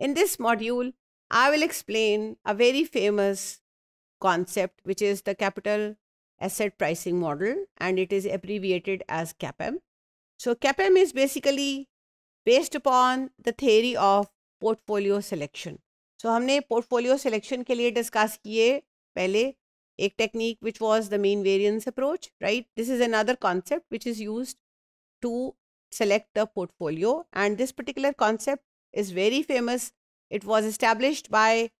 In this module, I will explain a very famous concept, which is the capital asset pricing model, and it is abbreviated as CAPM. So CAPM is basically based upon the theory of portfolio selection. So हमने portfolio selection के लिए discuss किए पहले एक technique which was the mean variance approach, right? This is another concept which is used to select the portfolio and this particular concept is very famous. It was established by,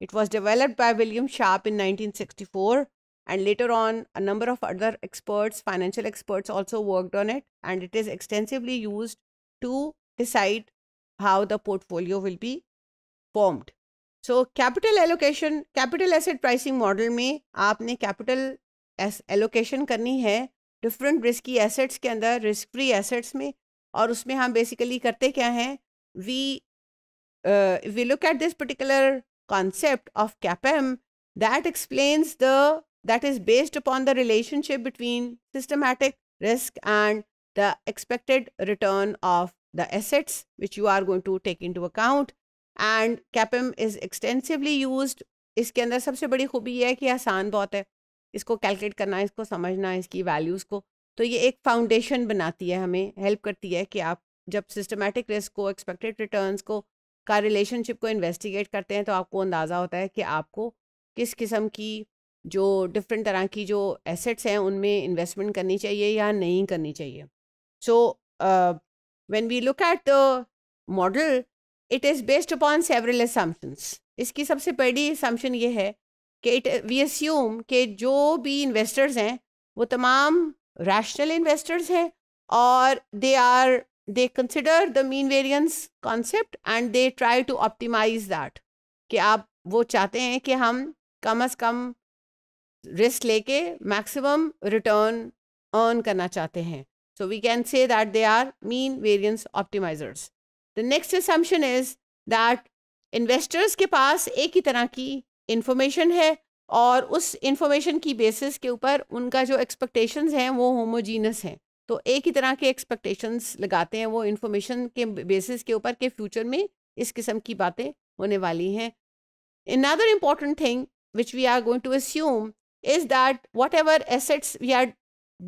it was developed by William Sharp in 1964 and later on a number of other experts, financial experts also worked on it and it is extensively used to decide how the portfolio will be formed. So capital allocation, capital asset pricing model में आपने capital allocation करनी है different risky assets के अंदर risk free assets में और उसमें हम basically करते क्या हैं we uh, if we look at this particular concept of CAPM, that explains the, that is based upon the relationship between systematic risk and the expected return of the assets which you are going to take into account and CAPM is extensively used इसके अंदर सबसे बड़ी खूबी ये है कि आसान बहुत है इसको कैलकुलेट करना इसको समझना इसकी वैल्यूज़ को तो ये एक फाउंडेशन बनाती है हमें हेल्प करती है कि आप जब सिस्टमेटिक रिस्क को एक्सपेक्टेड रिटर्न्स को का रिलेशनशिप को इन्वेस्टिगेट करते हैं तो आपको अंदाज़ा होता है कि आपको किस किस्म की जो डिफरेंट तरह की जो एसेट्स हैं उनमें इन्वेस्टमेंट करनी चाहिए या नहीं करनी चाहिए so when we look at the model it is based upon several assumptions इसकी सबसे पहली असम्पन ये है कि इट वी अस्यूम के जो भी इन्वेस्टर्स हैं वो तमाम रैशनल इन्वेस्टर्स हैं और they are they consider the mean variance concept and they try to optimize that कि आप वो चाहते हैं कि हम कम अज़ कम रिस्क लेके मैक्सिमम रिटर्न earn करना चाहते हैं so we can say that they are mean variance optimizers the next assumption is that investors के पास एक ही तरह की information है और उस information की basis के ऊपर उनका जो expectations हैं वो homogeneous हैं तो एक ही तरह के एक्सपेक्टेशंस लगाते हैं वो इन्फॉर्मेशन के बेसिस के ऊपर के फ्यूचर में इस किस्म की बातें होने वाली हैं important thing which we are going to to is that whatever assets we are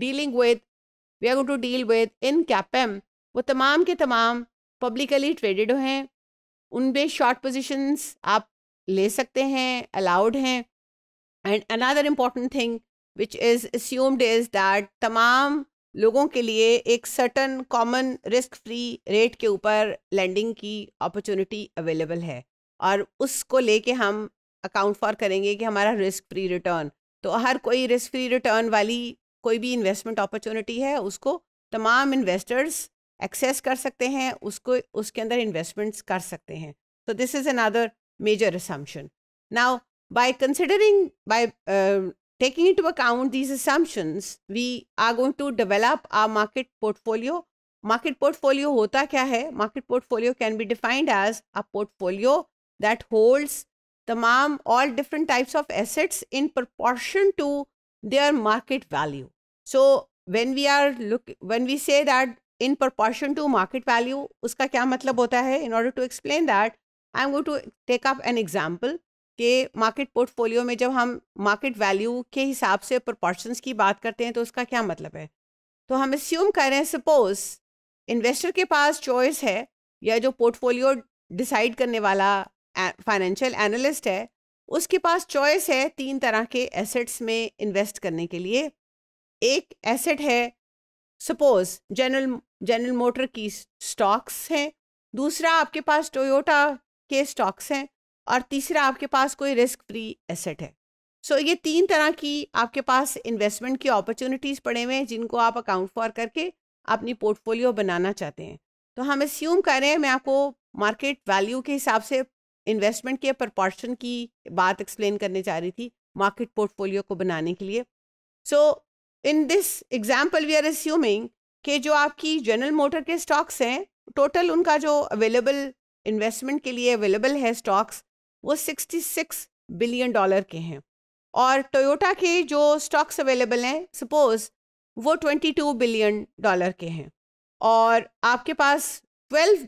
dealing with we are going to deal with in CAPM वो तमाम के तमाम पब्लिकली ट्रेडेड हैं उन पर शॉर्ट पोजिशंस आप ले सकते हैं अलाउड हैं and another important thing which is assumed is that तमाम लोगों के लिए एक certain common risk free rate के ऊपर लैंडिंग की अपॉर्चुनिटी अवेलेबल है और उसको लेके हम अकाउंट फॉर करेंगे कि हमारा रिस्क फ्री रिटर्न तो हर कोई रिस्क फ्री रिटर्न वाली कोई भी इन्वेस्टमेंट अपॉर्चुनिटी है उसको तमाम इन्वेस्टर्स एक्सेस कर सकते हैं उसको उसके अंदर इन्वेस्टमेंट्स कर सकते हैं so this is another major assumption now by considering by Taking into account these assumptions, we are going to develop our market portfolio. Market portfolio hota kya hai? Market portfolio can be defined as a portfolio that holds tamam all different types of assets in proportion to their market value. So when we are look when we say that in proportion to market value, uska kya matlab hota hai? In order to explain that, I am going to take up an example. कि market portfolio में जब हम market value के हिसाब से proportion की बात करते हैं तो उसका क्या मतलब है तो हम अस्यूम करें सपोज इन्वेस्टर के पास चॉइस है या जो पोर्टफोलियो डिसाइड करने वाला फाइनेंशियल एनालिस्ट है उसके पास चॉइस है तीन तरह के एसेट्स में इन्वेस्ट करने के लिए एक एसेट है सपोज जनरल जनरल मोटर की स्टॉक्स हैं दूसरा आपके पास टोयोटा के स्टॉक्स हैं और तीसरा आपके पास कोई रिस्क फ्री एसेट है सो so, ये तीन तरह की आपके पास इन्वेस्टमेंट की अपॉर्चुनिटीज़ पड़े हुए हैं जिनको आप अकाउंट फॉर करके अपनी पोर्टफोलियो बनाना चाहते हैं तो हम एस्यूम हैं मैं आपको मार्केट वैल्यू के हिसाब से इन्वेस्टमेंट के प्रपोर्शन की बात एक्सप्लेन करने जा रही थी मार्केट पोर्टफोलियो को बनाने के लिए so in this example we are assuming कि जो आपकी जनरल मोटर के स्टॉक्स हैं टोटल उनका जो अवेलेबल इन्वेस्टमेंट के लिए अवेलेबल है स्टॉक्स वो 66 बिलियन डॉलर के हैं और टोयोटा के जो स्टॉक्स अवेलेबल हैं सपोज वो 22 बिलियन डॉलर के हैं और आपके पास 12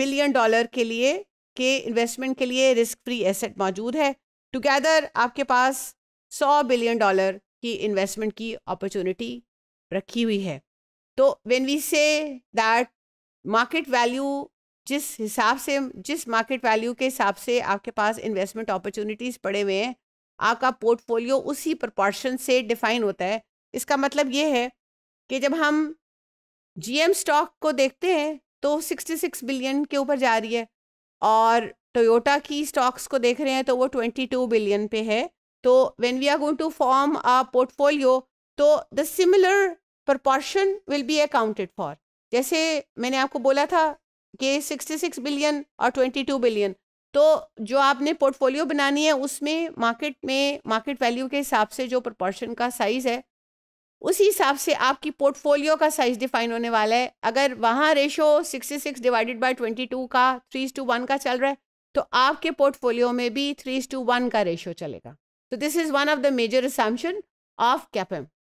बिलियन डॉलर के लिए के इन्वेस्टमेंट के लिए रिस्क फ्री एसेट मौजूद है टुगेदर आपके पास 100 बिलियन डॉलर की इन्वेस्टमेंट की अपॉर्चुनिटी रखी हुई है तो when we say that market value जिस हिसाब से जिस मार्केट वैल्यू के हिसाब से आपके पास इन्वेस्टमेंट अपॉर्चुनिटीज़ पड़े हुए हैं आपका पोर्टफोलियो उसी प्रपोर्शन से डिफाइन होता है इसका मतलब ये है कि जब हम जीएम स्टॉक को देखते हैं तो 66 बिलियन के ऊपर जा रही है और टोयोटा की स्टॉक्स को देख रहे हैं तो वो 22 बिलियन पे है तो when we are going to form a portfolio तो the similar proportion will be accounted for जैसे मैंने आपको बोला था कि 66 बिलियन और 22 बिलियन तो जो आपने पोर्टफोलियो बनानी है उसमें मार्केट में मार्केट वैल्यू के हिसाब से जो प्रपोर्शन का साइज़ है उसी हिसाब से आपकी पोर्टफोलियो का साइज़ डिफाइन होने वाला है अगर वहाँ रेशो 66 डिवाइडेड बाय 22 का थ्री टू वन का चल रहा है तो आपके पोर्टफोलियो में भी थ्री टू वन का रेशो चलेगा तो this is one of the major assumption of कैपम